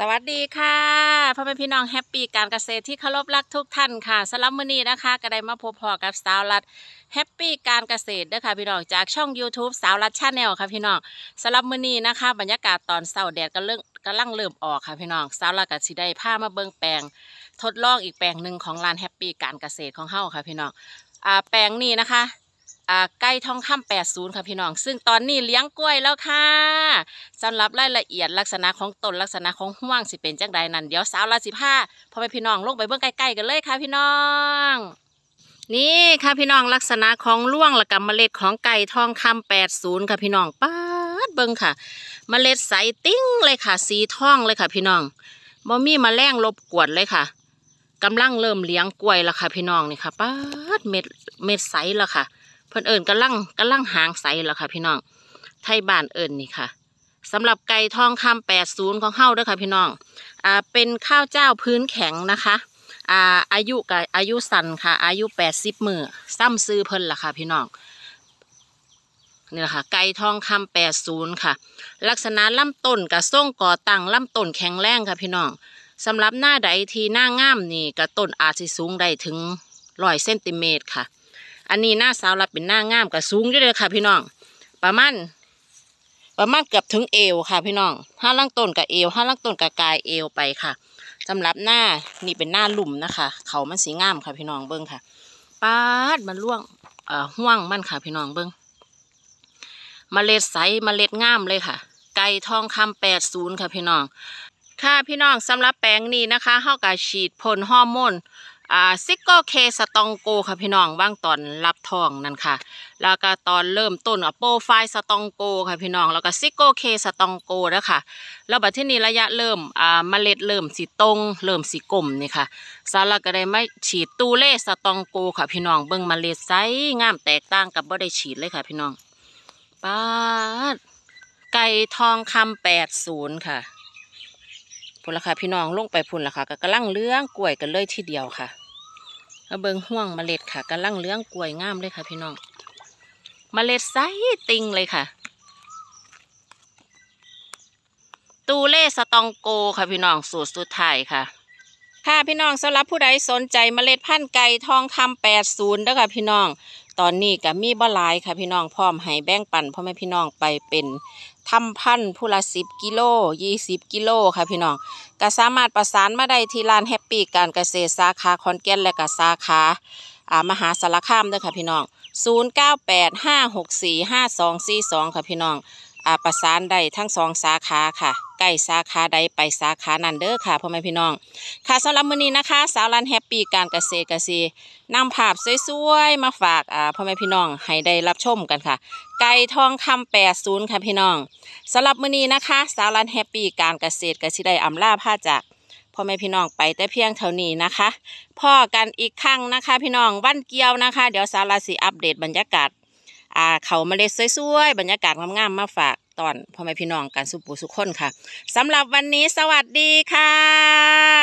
สวัสดีค่ะพ่อแม่พี่น้องแฮปปี้การเกษตรที่เคารพรักทุกท่านค่ะสลัมมือนี้นะคะ ก็ได้มาพบพอกับสาวรัดแฮปปี้การเกษตรนะคะพี่น้องจากช่อง YouTube สาวรัดชาแนลค่ะพี่น้องสลัมมือนี้นะคะบรรยากาศตอนเสาร์แดดก็เริ่มกำลังเริ่มออกค่ะพี่น้องสาวรัดกับสีได้ผ้ามาเบิ้งแปลง ทดลองอีกแปลงหนึ่งของร้านแฮปปี้การเกษตรของเฮาค่ะพี่น้องอ่าแปลงนี้นะคะไก่ทองคำแปดศูนย์ค่ะพี่น้อง ซึ่งตอนนี้เลี้ยงกล้วยแล้วค่ะสำหรับรายละเอียดลักษณะของต้นลักษณะของห่วงสิเป็นจังใดนั้นเดี๋ยวสาวละสิบห้าพอไปพี่น้องลงไปเบื้องใกล้ๆกันเลยค่ะพี่น้อง นี่ค่ะพี่น้องลักษณะของล่วงละกับเมล็ดของไก่ทองคำแปดศูนย์ค่ะพี่น้องป้าดเบิ้งค่ะ เมล็ดใสติ้งเลยค่ะสีทองเลยค่ะพี่น้องบ่มีมาแรงลบกวดเลยค่ะกำลังเริ่มเลี้ยงกล้วยแล้วค่ะพี่น้องนี่ค่ะป้าดเม็ดเม็ดใสแล้วค่ะเพิ่นเอิญกำลังกำลังหางใสแล้วค่ะพี่น้องไทยบ้านเอิญนี่ค่ะ สำหรับไก่ทองคำแปดศูนย์ของเฮาด้วยค่ะ พี่น้อง อ่า เป็นข้าวเจ้าพื้นแข็งนะคะ อ่า อายุกับอายุสั้นค่ะ อายุแปดสิบมือซ้ำซื้อเพิ่นล่ะค่ะ พี่น้อง นี่แหละค่ะ ไก่ทองคำแปดศูนย์ค่ะ ลักษณะลำต้นกับส่งก่อตั้งลำต้นแข็งแรงค่ะ พี่น้องสำหรับหน้าใดที่หน้างามนี่กับต้นอาจจะสูงได้ถึงร้อยเซนติเมตรค่ะอันนี้หน้าสาวรับเป็นหน้างามกับสูงด้เลยค่ะ พี่น้องประมาณประมาณเกือบถึงเอวค่ะพี่น้องห้าล่างต้นกับเอวห้าล่างต้นกับกายเอวไปค่ะสำหรับหน้านี่เป็นหน้าลุ่มนะคะเขามันสีงามค่ะพี่น้องเบิ้งค่ะปาดมันล่วงเอ่อห่วงมันค่ะพี่น้องเบิ้งมเมล็ดใสมเมล็ดงามเลยค่ะ ไก่ทองคำแปดศูนย์ค่ะพี่น้องค่ะพี่น้องสำหรับแปลงนี้นะคะเ้ากะฉีดพ่นฮอร์โมนอ่าซิกโกเคสตองโกค่ะ พี่น้องบ้างตอนรับทองนั่นค่ะแล้วก็ตอนเริ่มต้นอ่ะโปรไฟล์สตองโกค่ะพี่น้องแล้วก็ซิกโกเคสตองโกนะคะแล้วบัดที่นี้ระยะเริ่มอ่าเมล็ดเริ่มสีตรงเริ่มสีกลมนี่ค่ะซาลาก็ได้ไม่ฉีดตูเล่สตองโกค่ะ พี่น้องเบิ้งเมล็ดไซงามแตกต่างกับบ่ได้ฉีดเลยค่ะพี่น้องป้าไก่ทองคำแปดศูนย์ค่ะพุ่นละค่ะพี่น้องลงไปพุ่นละค่ะก็กำลังเลื้องกล้วยกันเลยทีเดียวค่ะเบิงห่วงมเมล็ดค่ะกำลังเลี้ยงกล้วยงามเลยค่ะ พี่น้องมเมล็ดไซติงเลยค่ะ ตูเล่สตองโกค่ะ พี่น้องสูตรสุดท้ายค่ะค่ะพี่น้องสำหรับผู้ใดสนใจมเมล็ดพันธุ์ไก่ทองคำแปดศูนย์ด้วยค่ะพี่น้องตอนนี้กับมีบะลายค่ะพี่น้องพร้อมให้แบ่งปัน พ่อแม่พี่น้องไปเป็นทำพันผู้ละสิบกิโลยี่สิบกิโล ค่ะพี่น้องก็สามารถประสานมาได้ที่ร้านแฮปปี้การเกษตรสาขาคอนแกนและก็สาขามหาสารคามด้วยค่ะพี่น้องศูนย์เกก้้้าาแปดหหหสี่าสองสี่สองค่ะพี่น้องอาประสานได้ทั้งสองสาขาค่ะใกล้สาขาใดไปสาขานั้นเด้อค่ะพ่อแม่พี่น้องค่ะสำหรับมื้อนี้นะคะ สาวรันแฮปปี้การเกษตรกษีนำภาพสวยๆมาฝากอ่าพ่อแม่พี่น้องให้ได้รับชมกันค่ะไก่ทองคำแปดศูนย์ค่ะพี่น้องสำหรับมื้อนี้นะคะสาวรันแฮปปี้การเกษตรกษีได้อำลาผ้าจากพ่อแม่พี่น้องไปแต่เพียงเท่านี้นะคะพ่อกันอีกครั้งนะคะพี่น้อง วันเกี่ยวนะคะ เดี๋ยวสาราสีอัปเดตบรรยากาศอ่า เขาเมล็ดสวย ๆ บรรยากาศงามๆมาฝากตอน พ่อแม่พี่น้องกันสุปูสุขคนค่ะสำหรับวันนี้สวัสดีค่ะ